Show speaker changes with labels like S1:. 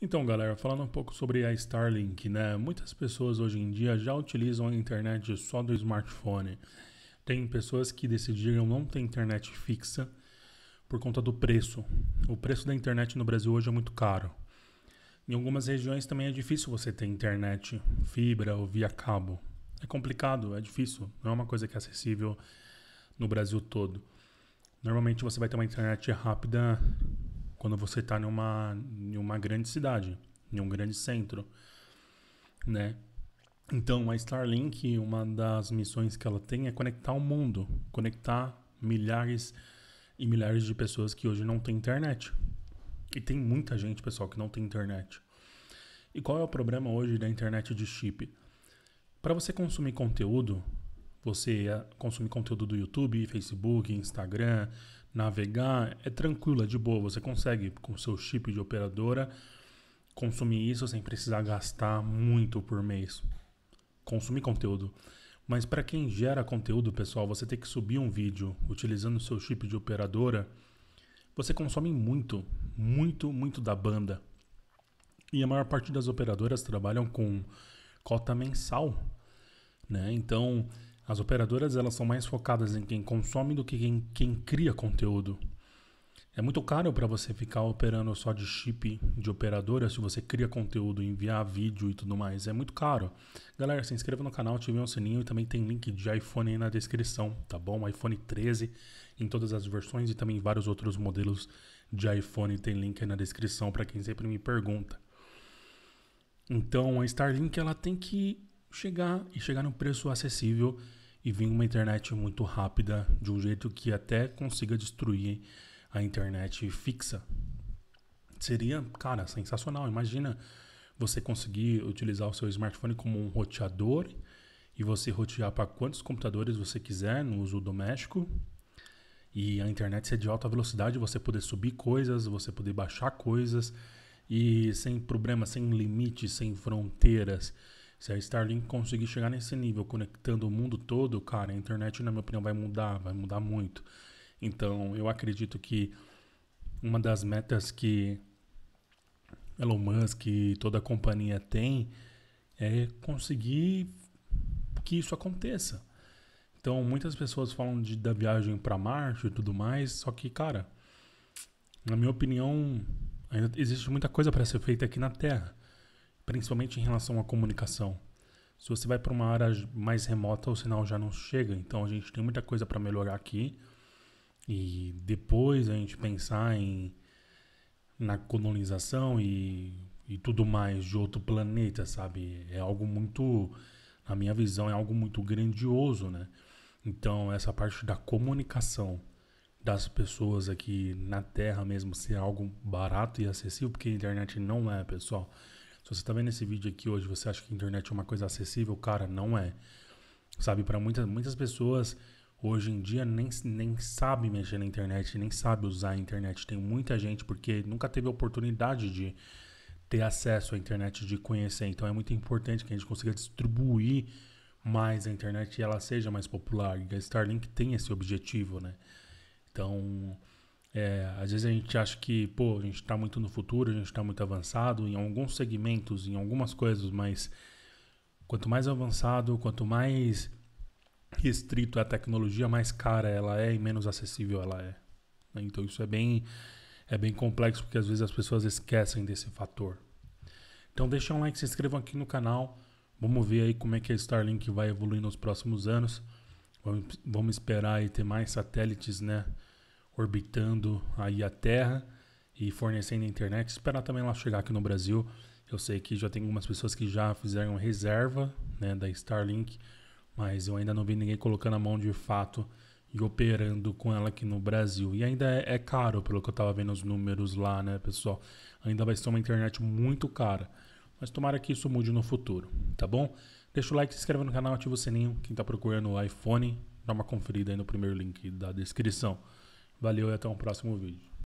S1: Então, galera, falando um pouco sobre a Starlink, né? Muitas pessoas hoje em dia já utilizam a internet só do smartphone. Tem pessoas que decidiram não ter internet fixa por conta do preço. O preço da internet no Brasil hoje é muito caro. Em algumas regiões também é difícil você ter internet fibra ou via cabo. É complicado, é difícil, não é uma coisa que é acessível no Brasil todo. Normalmente você vai ter uma internet rápida quando você está em uma grande cidade, em um grande centro, né? Então, a Starlink, uma das missões que ela tem é conectar o mundo, conectar milhares e milhares de pessoas que hoje não têm internet. E tem muita gente, pessoal, que não tem internet. E qual é o problema hoje da internet de chip? Para você consumir conteúdo, você consumir conteúdo do YouTube, Facebook, Instagram, navegar, é tranquila, de boa. Você consegue, com seu chip de operadora, consumir isso sem precisar gastar muito por mês. Consumir conteúdo. Mas para quem gera conteúdo, pessoal, você tem que subir um vídeo utilizando o seu chip de operadora, você consome muito, muito, muito da banda. E a maior parte das operadoras trabalham com cota mensal, né? Então, as operadoras elas são mais focadas em quem consome do que em quem cria conteúdo. É muito caro para você ficar operando só de chip de operadora se você cria conteúdo, enviar vídeo e tudo mais. É muito caro. Galera, se inscreva no canal, ative o sininho e também tem link de iPhone aí na descrição, tá bom? iPhone 13 em todas as versões e também vários outros modelos de iPhone tem link aí na descrição para quem sempre me pergunta. Então, a Starlink ela tem que chegar e chegar num preço acessível e vir uma internet muito rápida, de um jeito que até consiga destruir a internet fixa. Seria, cara, sensacional. Imagina você conseguir utilizar o seu smartphone como um roteador e você rotear para quantos computadores você quiser no uso doméstico e a internet ser de alta velocidade, você poder subir coisas, você poder baixar coisas e sem problemas, sem limites, sem fronteiras. Se a Starlink conseguir chegar nesse nível, conectando o mundo todo, cara, a internet, na minha opinião, vai mudar, vai mudar muito. Então, eu acredito que uma das metas que Elon Musk e toda a companhia tem é conseguir que isso aconteça. Então, muitas pessoas falam de, da viagem para Marte e tudo mais, só que, cara, na minha opinião, ainda existe muita coisa para ser feita aqui na Terra principalmente em relação à comunicação. Se você vai para uma área mais remota, o sinal já não chega. Então a gente tem muita coisa para melhorar aqui. E depois a gente pensar em na colonização e, e tudo mais de outro planeta, sabe? É algo muito, na minha visão, é algo muito grandioso, né? Então essa parte da comunicação das pessoas aqui na Terra mesmo ser algo barato e acessível, porque a internet não é, pessoal. Se você está vendo esse vídeo aqui hoje, você acha que a internet é uma coisa acessível? Cara, não é. Sabe, para muitas, muitas pessoas hoje em dia nem, nem sabe mexer na internet, nem sabe usar a internet. Tem muita gente porque nunca teve a oportunidade de ter acesso à internet, de conhecer. Então é muito importante que a gente consiga distribuir mais a internet e ela seja mais popular. E a Starlink tem esse objetivo, né? Então, é, às vezes a gente acha que, pô, a gente está muito no futuro, a gente está muito avançado em alguns segmentos, em algumas coisas, mas quanto mais avançado, quanto mais restrito é a tecnologia, mais cara ela é e menos acessível ela é. Então isso é bem, é bem complexo porque às vezes as pessoas esquecem desse fator. Então deixa um like, se inscrevam aqui no canal. Vamos ver aí como é que a Starlink vai evoluir nos próximos anos. Vamos, vamos esperar aí ter mais satélites, né? orbitando aí a Terra e fornecendo internet. Esperar também ela chegar aqui no Brasil. Eu sei que já tem algumas pessoas que já fizeram reserva né, da Starlink, mas eu ainda não vi ninguém colocando a mão de fato e operando com ela aqui no Brasil. E ainda é, é caro, pelo que eu estava vendo os números lá, né, pessoal? Ainda vai ser uma internet muito cara. Mas tomara que isso mude no futuro, tá bom? Deixa o like, se inscreve no canal, ativa o sininho. Quem está procurando o iPhone, dá uma conferida aí no primeiro link da descrição. Valeu e até um próximo vídeo.